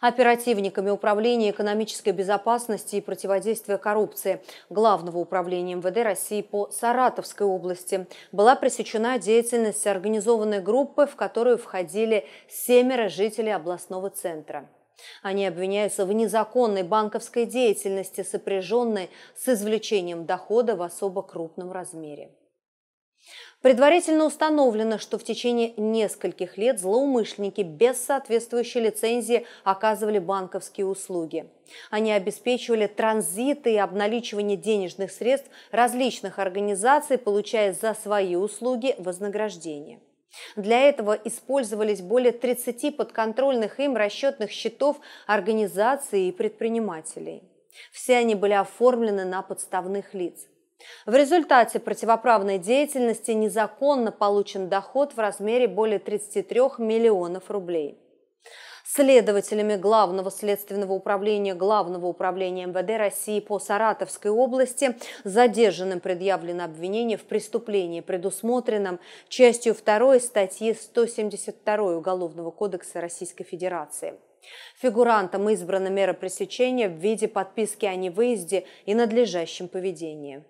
оперативниками Управления экономической безопасности и противодействия коррупции Главного управления МВД России по Саратовской области была пресечена деятельность организованной группы, в которую входили семеро жителей областного центра. Они обвиняются в незаконной банковской деятельности, сопряженной с извлечением дохода в особо крупном размере. Предварительно установлено, что в течение нескольких лет злоумышленники без соответствующей лицензии оказывали банковские услуги. Они обеспечивали транзиты и обналичивание денежных средств различных организаций, получая за свои услуги вознаграждение. Для этого использовались более 30 подконтрольных им расчетных счетов организаций и предпринимателей. Все они были оформлены на подставных лиц – в результате противоправной деятельности незаконно получен доход в размере более 33 миллионов рублей. Следователями Главного следственного управления Главного управления МВД России по Саратовской области задержанным предъявлено обвинение в преступлении, предусмотренном частью 2 статьи 172 Уголовного кодекса Российской Федерации. Фигурантам избрана мера пресечения в виде подписки о невыезде и надлежащем поведении.